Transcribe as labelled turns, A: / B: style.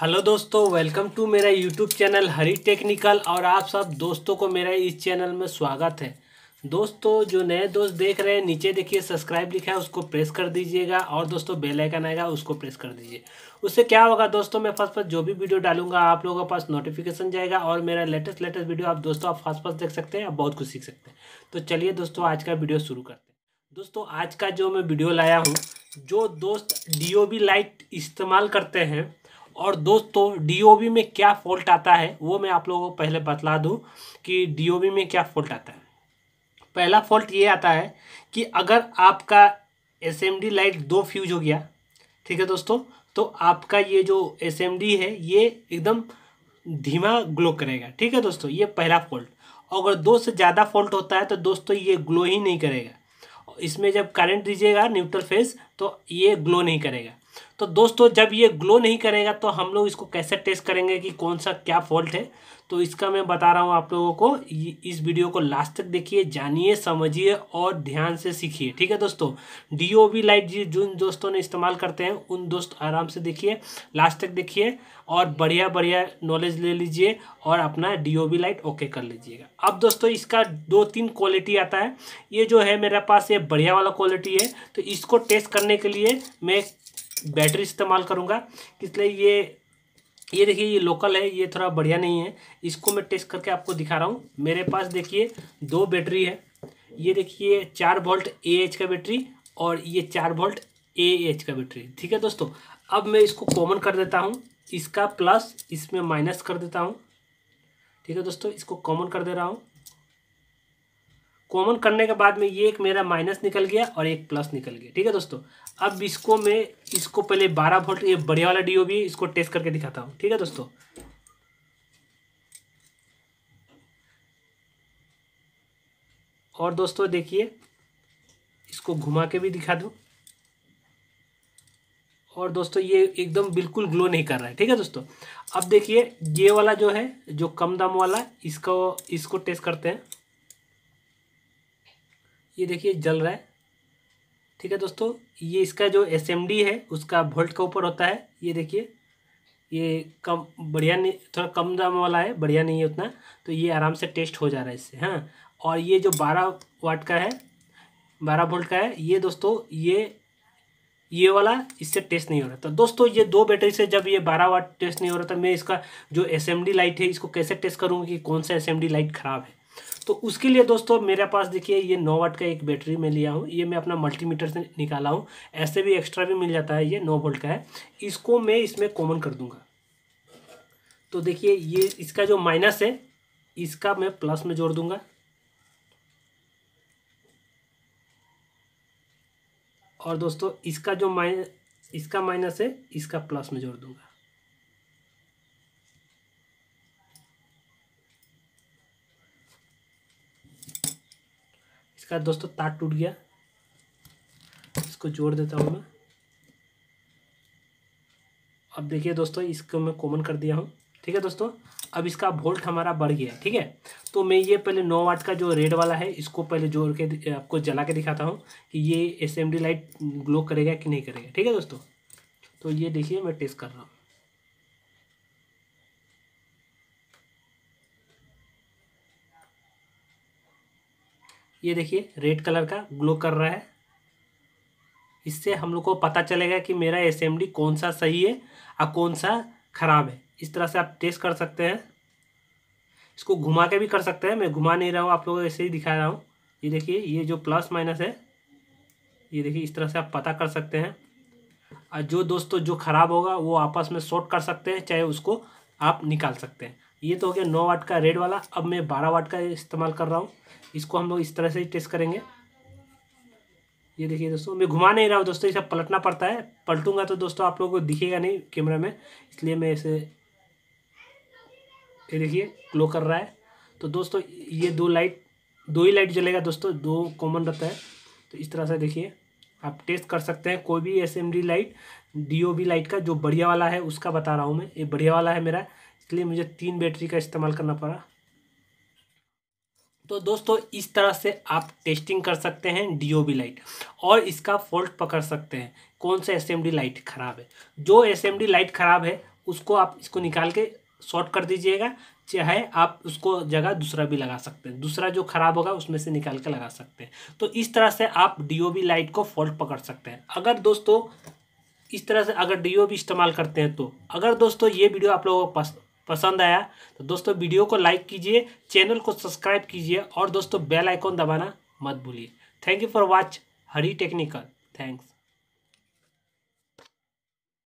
A: hello दोस्तों welcome to मेरा YouTube channel Hari Technical और आप सब दोस्तों को मेरा इस चैनल में स्वागत है दोस्तों जो नए दोस्त देख रहे हैं नीचे देखिए सब्सक्राइब लिखा है उसको प्रेस कर दीजिएगा और दोस्तों बेल आइकन आएगा उसको प्रेस कर दीजिए उससे क्या होगा दोस्तों मैं फर्स्ट फर्स्ट जो भी वीडियो डालूंगा आप लोगों के पास नोटिफिकेशन जाएगा और मेरा लेटेस्ट लेटेस्ट वीडियो आप दोस्तों आप फर्स्ट फर्स्ट देख सकते हैं आप बहुत कुछ सीख सकते हैं तो चलिए दोस्तों आज का वीडियो शुरू करते हैं दोस्तों आज का जो मैं वीडियो लाया हूँ जो दोस्त डी लाइट इस्तेमाल करते हैं और दोस्तों डीओबी में क्या फॉल्ट आता है वो मैं आप लोगों को पहले बतला दूं कि डीओबी में क्या फॉल्ट आता है पहला फॉल्ट ये आता है कि अगर आपका एस लाइट दो फ्यूज हो गया ठीक है दोस्तों तो आपका ये जो एस है ये एकदम धीमा ग्लो करेगा ठीक है दोस्तों ये पहला फॉल्ट अगर दो से ज़्यादा फॉल्ट होता है तो दोस्तों ये ग्लो ही नहीं करेगा इसमें जब करंट दीजिएगा न्यूट्रल फेज तो ये ग्लो नहीं करेगा तो दोस्तों जब ये ग्लो नहीं करेगा तो हम लोग इसको कैसे टेस्ट करेंगे कि कौन सा क्या फॉल्ट है तो इसका मैं बता रहा हूँ आप लोगों को इस वीडियो को लास्ट तक देखिए जानिए समझिए और ध्यान से सीखिए ठीक है दोस्तों डी ओ वी लाइट जी जिन दोस्तों ने इस्तेमाल करते हैं उन दोस्त आराम से देखिए लास्ट तक देखिए और बढ़िया बढ़िया नॉलेज ले लीजिए और अपना D O V light okay कर लीजिएगा अब दोस्तों इसका दो तीन क्वालिटी आता है ये जो है मेरे पास ये बढ़िया वाला क्वालिटी है तो इसको टेस्ट करने के लिए मैं बैटरी इस्तेमाल करूँगा इसलिए ये ये देखिए ये लोकल है ये थोड़ा बढ़िया नहीं है इसको मैं टेस्ट करके आपको दिखा रहा हूँ मेरे पास देखिए दो बैटरी है ये देखिए चार वोल्ट ए एच का बैटरी और ये चार वोल्ट ए एच का बैटरी ठीक है दोस्तों अब मैं इसको कॉमन कर देता हूँ इसका प्लस इसमें माइनस कर देता हूँ ठीक है दोस्तों इसको कॉमन कर दे रहा हूँ कॉमन करने के बाद में ये एक मेरा माइनस निकल गया और एक प्लस निकल गया ठीक है दोस्तों अब इसको मैं इसको पहले बारह वोल्ट ये बढ़िया वाला डी है इसको टेस्ट करके दिखाता हूँ ठीक है दोस्तों और दोस्तों देखिए इसको घुमा के भी दिखा दो और दोस्तों ये एकदम बिल्कुल ग्लो नहीं कर रहा है ठीक है दोस्तों अब देखिए ये वाला जो है जो कम दाम वाला इसको इसको टेस्ट करते हैं ये देखिए जल रहा है ठीक है दोस्तों ये इसका जो एस है उसका वोल्ट का ऊपर होता है ये देखिए ये कम बढ़िया नहीं थोड़ा कम दाम वाला है बढ़िया नहीं है उतना तो ये आराम से टेस्ट हो जा रहा है इससे हाँ और ये जो बारह वाट का है बारह वोल्ट का है ये दोस्तों ये ये वाला इससे टेस्ट नहीं हो रहा था तो दोस्तों ये दो बैटरी से जब ये बारह वाट टेस्ट नहीं हो रहा था तो मैं इसका जो एस लाइट है इसको कैसे टेस्ट करूँगा कि कौन सा एस लाइट ख़राब है तो उसके लिए दोस्तों मेरे पास देखिए ये नौ वाट का एक बैटरी मैं लिया हूँ ये मैं अपना मल्टीमीटर से निकाला हूँ ऐसे भी एक्स्ट्रा भी मिल जाता है ये नौ वोल्ट का है इसको मैं इसमें कॉमन कर दूंगा तो देखिए ये इसका जो माइनस है इसका मैं प्लस में जोड़ दूंगा और दोस्तों इसका जो माइनस इसका माइनस है इसका प्लस में जोड़ दूंगा इसका दोस्तों तार टूट गया इसको जोड़ देता हूँ मैं अब देखिए दोस्तों इसको मैं कॉमन कर दिया हूँ ठीक है दोस्तों अब इसका वोल्ट हमारा बढ़ गया ठीक है तो मैं ये पहले नौ वाट का जो रेड वाला है इसको पहले जोड़ के आपको जला के दिखाता हूँ कि ये एस लाइट ग्लो करेगा कि नहीं करेगा ठीक है दोस्तों तो ये देखिए मैं टेस्ट कर रहा हूँ ये देखिए रेड कलर का ग्लो कर रहा है इससे हम लोग को पता चलेगा कि मेरा एस कौन सा सही है और कौन सा ख़राब है इस तरह से आप टेस्ट कर सकते हैं इसको घुमा के भी कर सकते हैं मैं घुमा नहीं रहा हूँ आप लोगों को ऐसे ही दिखा रहा हूँ ये देखिए ये जो प्लस माइनस है ये देखिए इस तरह से आप पता कर सकते हैं और जो दोस्तों जो ख़राब होगा वो आपस में शॉर्ट कर सकते हैं चाहे उसको आप निकाल सकते हैं ये तो हो गया नौ वाट का रेड वाला अब मैं बारह वाट का इस्तेमाल कर रहा हूँ इसको हम लोग इस तरह से ही टेस्ट करेंगे ये देखिए दोस्तों मैं घुमा नहीं रहा हूँ दोस्तों इसे पलटना पड़ता है पलटूंगा तो दोस्तों आप लोगों को दिखेगा नहीं कैमरा में इसलिए मैं इसे ये देखिए ग्लो कर रहा है तो दोस्तों ये दो लाइट दो ही लाइट जलेगा दोस्तों दो कॉमन रहता है तो इस तरह से देखिए आप टेस्ट कर सकते हैं कोई भी एस लाइट डी लाइट का जो बढ़िया वाला है उसका बता रहा हूँ मैं ये बढ़िया वाला है मेरा इसलिए मुझे तीन बैटरी का इस्तेमाल करना पड़ा तो दोस्तों इस तरह से आप टेस्टिंग कर सकते हैं डी लाइट और इसका फॉल्ट पकड़ सकते हैं कौन सा एस लाइट ख़राब है जो एस लाइट ख़राब है उसको आप इसको निकाल के शॉर्ट कर दीजिएगा चाहे आप उसको जगह दूसरा भी लगा सकते हैं दूसरा जो ख़राब होगा उसमें से निकाल के लगा सकते हैं तो इस तरह से आप डी लाइट को फॉल्ट पकड़ सकते हैं अगर दोस्तों इस तरह से अगर डी इस्तेमाल करते हैं तो अगर दोस्तों ये वीडियो आप लोगों को पसंद आया तो दोस्तों वीडियो को लाइक कीजिए चैनल को सब्सक्राइब कीजिए और दोस्तों बेल आइकॉन दबाना मत भूलिए thank you for watch Hari Technical thanks